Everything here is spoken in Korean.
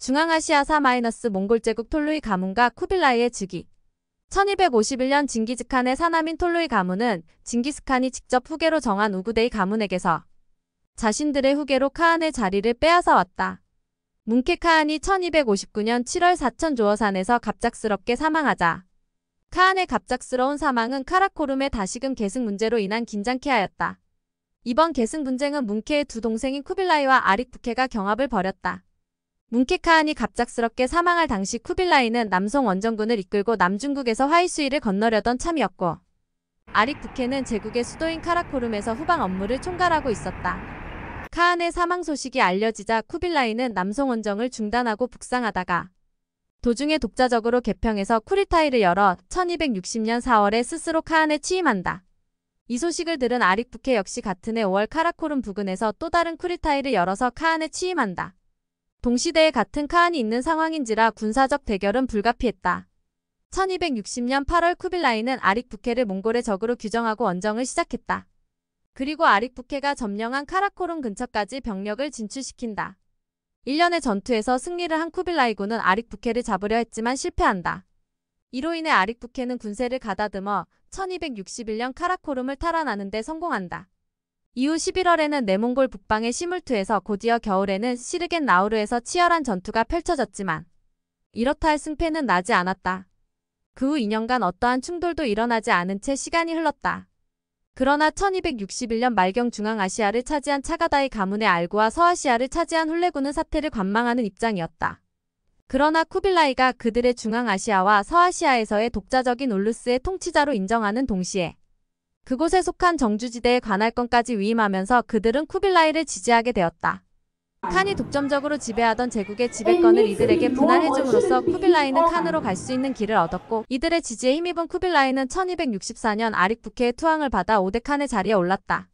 중앙아시아 사-몽골 마이너스 제국 톨루이 가문과 쿠빌라이의 즉위 1251년 징기즈칸의 사남인 톨루이 가문은 징기스칸이 직접 후계로 정한 우구데이 가문에게서 자신들의 후계로 카한의 자리를 빼앗아 왔다. 문케 카한이 1259년 7월 사천 조어산에서 갑작스럽게 사망하자 카한의 갑작스러운 사망은 카라코룸의 다시금 계승 문제로 인한 긴장케 하였다. 이번 계승 분쟁은 문케의 두 동생인 쿠빌라이와 아릭부케가 경합을 벌였다. 뭉케카한이 갑작스럽게 사망할 당시 쿠빌라이는 남성 원정군을 이끌고 남중국에서 화이수위를 건너려던 참이었고 아릭 부케는 제국의 수도인 카라코룸에서 후방 업무를 총괄하고 있었다. 카한의 사망 소식이 알려지자 쿠빌라이는 남성 원정을 중단하고 북상하다가 도중에 독자적으로 개평해서 쿠리타이를 열어 1260년 4월에 스스로 카한에 취임한다. 이 소식을 들은 아릭 부케 역시 같은 해 5월 카라코룸 부근에서 또 다른 쿠리타이를 열어서 카한에 취임한다. 동시대에 같은 카안이 있는 상황인지라 군사적 대결은 불가피했다. 1260년 8월 쿠빌라이는 아릭부케를 몽골의 적으로 규정하고 원정을 시작했다. 그리고 아릭부케가 점령한 카라코룸 근처까지 병력을 진출시킨다. 1년의 전투에서 승리를 한 쿠빌라이군은 아릭부케를 잡으려 했지만 실패한다. 이로 인해 아릭부케는 군세를 가다듬어 1261년 카라코룸을 탈환하는 데 성공한다. 이후 11월에는 내몽골 북방의 시물투에서 곧이어 겨울에는 시르겐 나우르에서 치열한 전투가 펼쳐졌지만 이렇다 할 승패는 나지 않았다. 그 후 2년간 어떠한 충돌도 일어나지 않은 채 시간이 흘렀다. 그러나 1261년 말경 중앙아시아를 차지한 차가다이 가문의 알고와 서아시아를 차지한 훌레군은 사태를 관망하는 입장이었다. 그러나 쿠빌라이가 그들의 중앙아시아와 서아시아에서의 독자적인 울루스의 통치자로 인정하는 동시에 그곳에 속한 정주지대의 관할권까지 위임하면서 그들은 쿠빌라이를 지지하게 되었다. 칸이 독점적으로 지배하던 제국의 지배권을 음. 이들에게 분할해줌으로써 음. 쿠빌라이는 음. 칸으로 갈 수 있는 길을 얻었고 이들의 지지에 힘입은 쿠빌라이는 1264년 아릭부케의 투항을 받아 오데칸의 자리에 올랐다.